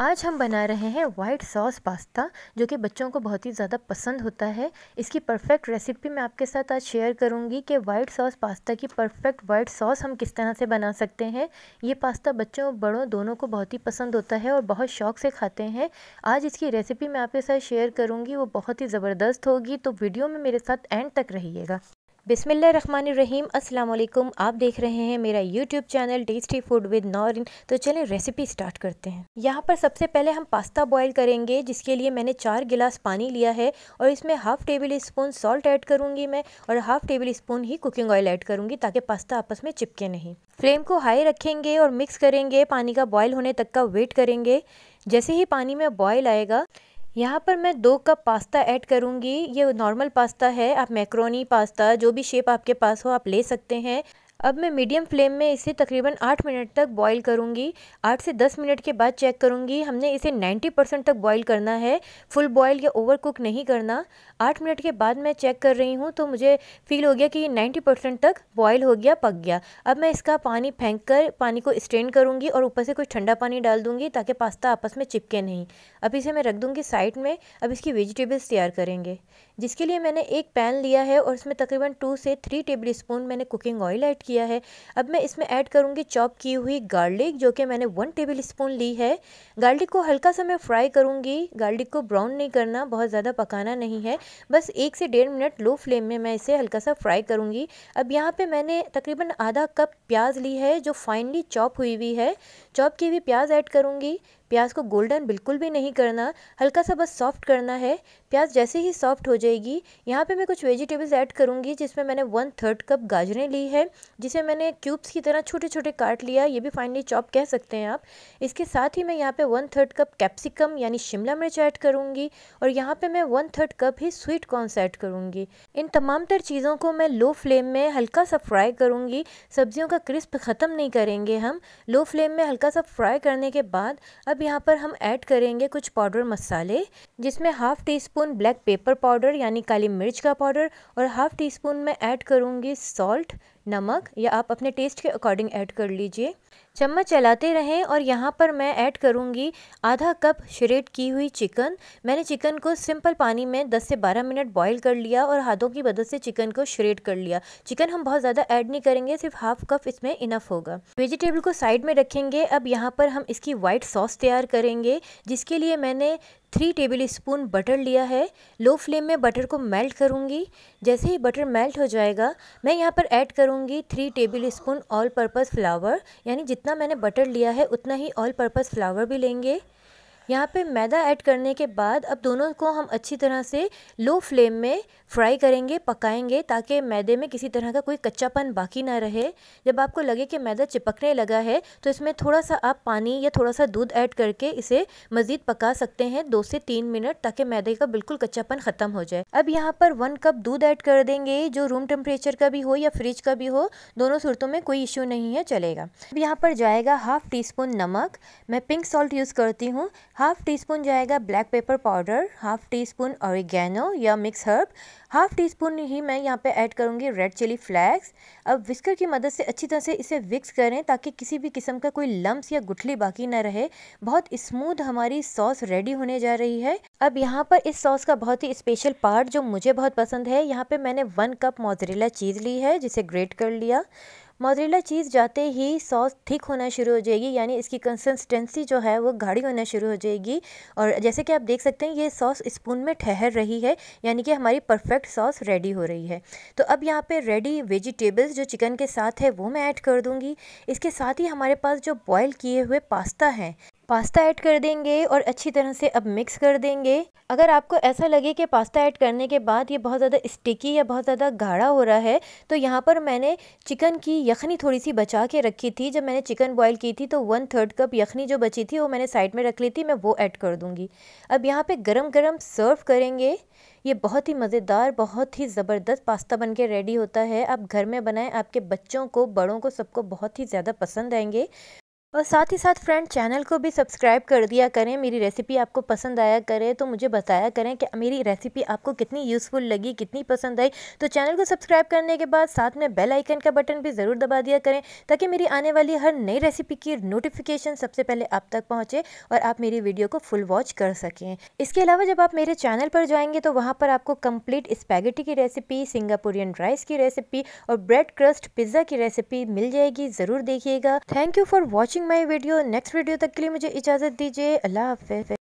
आज हम बना रहे हैं वाइट सॉस पास्ता जो कि बच्चों को बहुत ही ज़्यादा पसंद होता है इसकी परफेक्ट रेसिपी मैं आपके साथ आज शेयर करूंगी कि वाइट सॉस पास्ता की परफेक्ट वाइट सॉस हम किस तरह से बना सकते हैं ये पास्ता बच्चों और बड़ों दोनों को बहुत ही पसंद होता है और बहुत शौक से खाते हैं आज इसकी रेसिपी मैं आपके साथ शेयर करूँगी वो बहुत ही ज़बरदस्त होगी तो वीडियो में मेरे साथ एंड तक रहिएगा रहीम अस्सलाम आप देख रहे हैं मेरा YouTube channel tasty food with Noreen तो चलें रेसिपी स्टार्ट करते हैं यहाँ पर सबसे पहले हम पास्ता बॉईल करेंगे जिसके लिए मैंने चार गिलास पानी लिया है और इसमें half tablespoon salt add करूँगी मैं और हाफ़ टेबल स्पून ही कुकिंग ऑयल ऐड करूँगी ताकि पास्ता आपस में चिपके नहीं फ्लेम को हाई रखेंगे और मिक्स करेंगे पानी का बॉयल होने तक का वेट करेंगे जैसे ही पानी में बॉयल आएगा यहाँ पर मैं दो कप पास्ता ऐड करूँगी ये नॉर्मल पास्ता है आप मैक्रोनी पास्ता जो भी शेप आपके पास हो आप ले सकते हैं अब मैं मीडियम फ्लेम में इसे तकरीबन आठ मिनट तक बॉईल करूँगी आठ से दस मिनट के बाद चेक करूँगी हमने इसे नाइन्टी परसेंट तक बॉईल करना है फुल बॉईल या ओवर कुक नहीं करना आठ मिनट के बाद मैं चेक कर रही हूँ तो मुझे फील हो गया कि ये नाइन्टी परसेंट तक बॉयल हो गया पक गया अब मैं इसका पानी फेंक कर पानी को स्ट्रेन करूँगी और ऊपर से कुछ ठंडा पानी डाल दूँगी ताकि पास्ता आपस में चिपके नहीं अब इसे मैं रख दूँगी साइड में अब इसकी वेजिटेबल्स तैयार करेंगे जिसके लिए मैंने एक पैन लिया है और इसमें तकरीबन टू से थ्री टेबल स्पून मैंने कुकिंग ऑयल ऐड किया है अब मैं इसमें ऐड करूँगी चॉप की हुई गार्लिक जो कि मैंने वन टेबल स्पून ली है गार्लिक को हल्का सा मैं फ्राई करूँगी गार्लिक को ब्राउन नहीं करना बहुत ज़्यादा पकाना नहीं है बस एक से डेढ़ मिनट लो फ्लेम में मैं इसे हल्का सा फ्राई करूँगी अब यहाँ पर मैंने तकरीबन आधा कप प्याज ली है जो फाइनली चॉप हुई हुई है चॉप की हुई प्याज ऐड करूँगी प्याज को गोल्डन बिल्कुल भी नहीं करना हल्का सा बस सॉफ्ट करना है प्याज जैसे ही सॉफ्ट हो जाएगी यहाँ पे मैं कुछ वेजिटेबल्स ऐड करूँगी जिसमें मैंने वन थर्ड कप गाजरें ली है जिसे मैंने क्यूब्स की तरह छोटे छोटे काट लिया ये भी फाइनली चॉप कह सकते हैं आप इसके साथ ही मैं यहाँ पर वन थर्ड कप कैप्सिकम यानी शिमला मिर्च ऐड करूँगी और यहाँ पर मैं वन थर्ड कप ही स्वीट कॉर्नस ऐड करूँगी इन तमाम तर चीज़ों को मैं लो फ्लेम में हल्का सा फ्राई करूँगी सब्जियों का क्रिस्प ख़त्म नहीं करेंगे हम लो फ्लेम में हल्का सा फ्राई करने के बाद अब अब यहाँ पर हम ऐड करेंगे कुछ पाउडर मसाले जिसमें half teaspoon black pepper powder यानी काली मिर्च का पाउडर और हाफ़ टी स्पून मैं ऐड करूँगी सॉल्ट नमक या आप अपने टेस्ट के अकॉर्डिंग ऐड कर लीजिए चम्मच चलाते रहें और यहाँ पर मैं ऐड करूँगी आधा कप श्रेड की हुई चिकन मैंने चिकन को सिंपल पानी में 10 से 12 मिनट बॉईल कर लिया और हाथों की मदद से चिकन को श्रेड कर लिया चिकन हम बहुत ज़्यादा ऐड नहीं करेंगे सिर्फ हाफ कप इसमें इनफ होगा वेजिटेबल को साइड में रखेंगे अब यहाँ पर हम इसकी वाइट सॉस तैयार करेंगे जिसके लिए मैंने थ्री टेबल स्पून बटर लिया है लो फ्लेम में बटर को मेल्ट करूँगी जैसे ही बटर मेल्ट हो जाएगा मैं यहाँ पर ऐड करूँगी three tablespoon all purpose flour यानी जितना मैंने बटर लिया है उतना ही ऑल पर्पज़ फ्लावर भी लेंगे यहाँ पे मैदा ऐड करने के बाद अब दोनों को हम अच्छी तरह से लो फ्लेम में फ्राई करेंगे पकाएंगे ताकि मैदे में किसी तरह का कोई कच्चापन बाकी ना रहे जब आपको लगे कि मैदा चिपकने लगा है तो इसमें थोड़ा सा आप पानी या थोड़ा सा दूध ऐड करके इसे मज़ीद पका सकते हैं दो से तीन मिनट ताकि मैदे का बिल्कुल कच्चापन ख़त्म हो जाए अब यहाँ पर वन कप दूध ऐड कर देंगे जो रूम टेम्परेचर का भी हो या फ्रिज का भी हो दोनों सूरतों में कोई इशू नहीं है चलेगा अब यहाँ पर जाएगा हाफ़ टी स्पून नमक मैं पिंक सॉल्ट यूज़ करती हूँ हाफ़ टी स्पून जाएगा black pepper powder half teaspoon oregano या mix herb half teaspoon ही मैं यहाँ पे ऐड करूँगी रेड चिली फ्लैक्स अब विस्कर की मदद से अच्छी तरह से इसे विक्स करें ताकि किसी भी किस्म का कोई लम्स या गुठली बाकी ना रहे बहुत स्मूथ हमारी सॉस रेडी होने जा रही है अब यहाँ पर इस सॉस का बहुत ही स्पेशल पार्ट जो मुझे बहुत पसंद है यहाँ पर मैंने वन कप मोजरेला चीज़ ली है जिसे ग्रेट कर लिया मोजरीला चीज़ जाते ही सॉस थिक होना शुरू हो जाएगी यानी इसकी कंसिस्टेंसी जो है वो गाढ़ी होना शुरू हो जाएगी और जैसे कि आप देख सकते हैं ये सॉस स्पून में ठहर रही है यानी कि हमारी परफेक्ट सॉस रेडी हो रही है तो अब यहाँ पे रेडी वेजिटेबल्स जो चिकन के साथ है वो मैं ऐड कर दूँगी इसके साथ ही हमारे पास जो बॉयल किए हुए पास्ता हैं पास्ता ऐड कर देंगे और अच्छी तरह से अब मिक्स कर देंगे अगर आपको ऐसा लगे कि पास्ता ऐड करने के बाद ये बहुत ज़्यादा स्टिकी या बहुत ज़्यादा गाढ़ा हो रहा है तो यहाँ पर मैंने चिकन की यखनी थोड़ी सी बचा के रखी थी जब मैंने चिकन बॉईल की थी तो वन थर्ड कप यखनी जो बची थी वो मैंने साइड में रख ली थी मैं वो ऐड कर दूँगी अब यहाँ पर गर्म गर्म सर्व करेंगे ये बहुत ही मज़ेदार बहुत ही ज़बरदस्त पास्ता बन के रेडी होता है आप घर में बनाएं आपके बच्चों को बड़ों को सबको बहुत ही ज़्यादा पसंद आएंगे और साथ ही साथ फ्रेंड चैनल को भी सब्सक्राइब कर दिया करें मेरी रेसिपी आपको पसंद आया करें तो मुझे बताया करें कि मेरी रेसिपी आपको कितनी यूज़फुल लगी कितनी पसंद आई तो चैनल को सब्सक्राइब करने के बाद साथ में बेल आइकन का बटन भी ज़रूर दबा दिया करें ताकि मेरी आने वाली हर नई रेसिपी की नोटिफिकेशन सबसे पहले आप तक पहुँचे और आप मेरी वीडियो को फुल वॉच कर सकें इसके अलावा जब आप मेरे चैनल पर जाएंगे तो वहाँ पर आपको कम्प्लीट स्पैगेटी की रेसिपी सिंगापुरियन राइस की रेसिपी और ब्रेड क्रस्ट पिज़्ज़ा की रेसिपी मिल जाएगी ज़रूर देखिएगा thank you for watching watching my video next video तक के लिए मुझे इजाज़त दीजिए अल्लाह हाफि